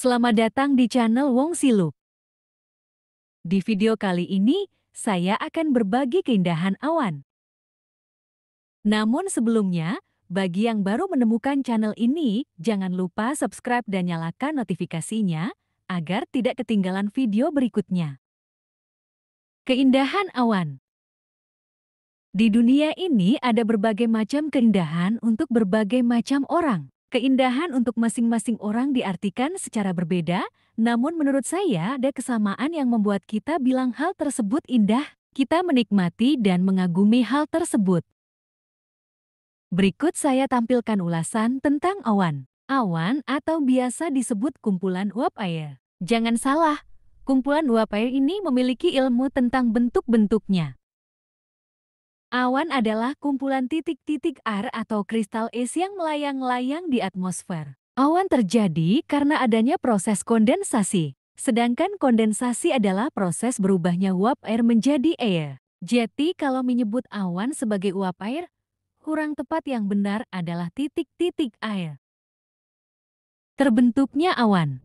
Selamat datang di channel Wong Silu. Di video kali ini, saya akan berbagi keindahan awan. Namun sebelumnya, bagi yang baru menemukan channel ini, jangan lupa subscribe dan nyalakan notifikasinya agar tidak ketinggalan video berikutnya. Keindahan awan Di dunia ini ada berbagai macam keindahan untuk berbagai macam orang. Keindahan untuk masing-masing orang diartikan secara berbeda, namun menurut saya ada kesamaan yang membuat kita bilang hal tersebut indah, kita menikmati dan mengagumi hal tersebut. Berikut saya tampilkan ulasan tentang awan. Awan atau biasa disebut kumpulan uap air. Jangan salah, kumpulan uap air ini memiliki ilmu tentang bentuk-bentuknya. Awan adalah kumpulan titik-titik air atau kristal es yang melayang-layang di atmosfer. Awan terjadi karena adanya proses kondensasi, sedangkan kondensasi adalah proses berubahnya uap air menjadi air. Jadi kalau menyebut awan sebagai uap air, kurang tepat yang benar adalah titik-titik air. Terbentuknya awan.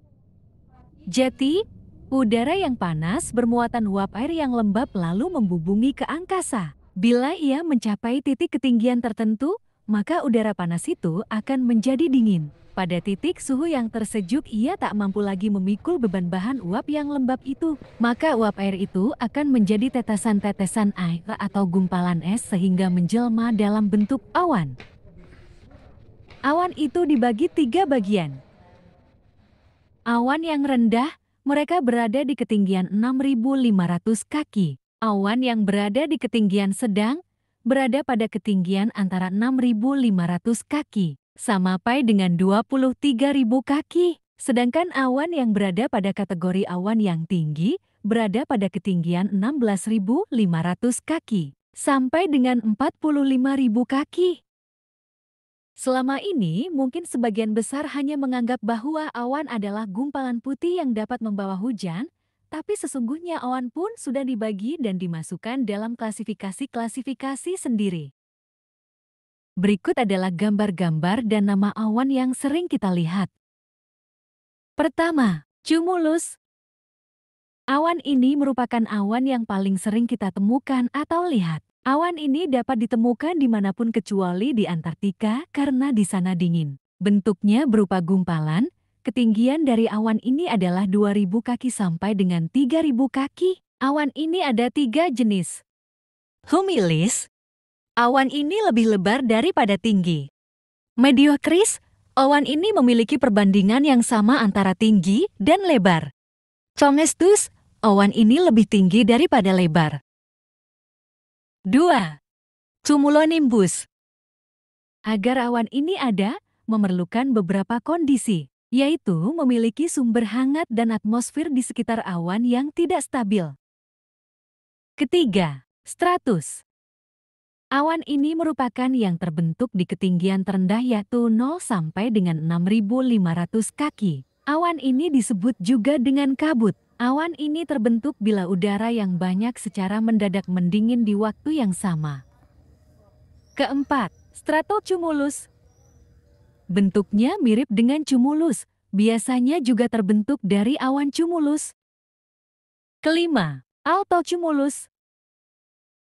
Jadi, udara yang panas bermuatan uap air yang lembab lalu membubungi ke angkasa. Bila ia mencapai titik ketinggian tertentu, maka udara panas itu akan menjadi dingin. Pada titik suhu yang tersejuk ia tak mampu lagi memikul beban bahan uap yang lembab itu. Maka uap air itu akan menjadi tetesan-tetesan air atau gumpalan es sehingga menjelma dalam bentuk awan. Awan itu dibagi tiga bagian. Awan yang rendah, mereka berada di ketinggian 6.500 kaki. Awan yang berada di ketinggian sedang berada pada ketinggian antara 6.500 kaki, sama sampai dengan 23.000 kaki. Sedangkan awan yang berada pada kategori awan yang tinggi berada pada ketinggian 16.500 kaki sampai dengan 45.000 kaki. Selama ini, mungkin sebagian besar hanya menganggap bahwa awan adalah gumpalan putih yang dapat membawa hujan, tapi sesungguhnya awan pun sudah dibagi dan dimasukkan dalam klasifikasi-klasifikasi sendiri. Berikut adalah gambar-gambar dan nama awan yang sering kita lihat. Pertama, cumulus. Awan ini merupakan awan yang paling sering kita temukan atau lihat. Awan ini dapat ditemukan dimanapun kecuali di Antartika karena di sana dingin. Bentuknya berupa gumpalan, Ketinggian dari awan ini adalah 2.000 kaki sampai dengan 3.000 kaki. Awan ini ada tiga jenis. Humilis, awan ini lebih lebar daripada tinggi. Mediokris, awan ini memiliki perbandingan yang sama antara tinggi dan lebar. Congestus, awan ini lebih tinggi daripada lebar. 2. Cumulonimbus Agar awan ini ada, memerlukan beberapa kondisi yaitu memiliki sumber hangat dan atmosfer di sekitar awan yang tidak stabil. Ketiga, stratus. Awan ini merupakan yang terbentuk di ketinggian terendah yaitu 0 sampai dengan 6500 kaki. Awan ini disebut juga dengan kabut. Awan ini terbentuk bila udara yang banyak secara mendadak mendingin di waktu yang sama. Keempat, stratocumulus Bentuknya mirip dengan cumulus, biasanya juga terbentuk dari awan cumulus. Kelima, alto cumulus.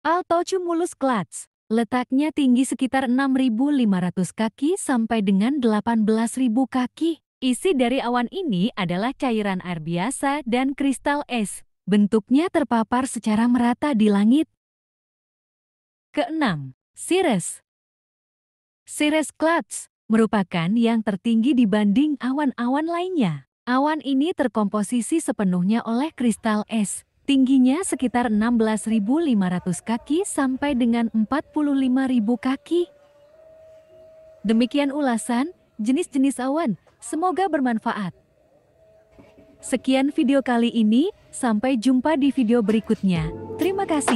Alto cumulus clouds, letaknya tinggi sekitar 6.500 kaki sampai dengan 18.000 kaki. Isi dari awan ini adalah cairan air biasa dan kristal es. Bentuknya terpapar secara merata di langit. Keenam, cirrus. Cirrus clouds merupakan yang tertinggi dibanding awan-awan lainnya. Awan ini terkomposisi sepenuhnya oleh kristal es, tingginya sekitar 16.500 kaki sampai dengan 45.000 kaki. Demikian ulasan jenis-jenis awan, semoga bermanfaat. Sekian video kali ini, sampai jumpa di video berikutnya. Terima kasih.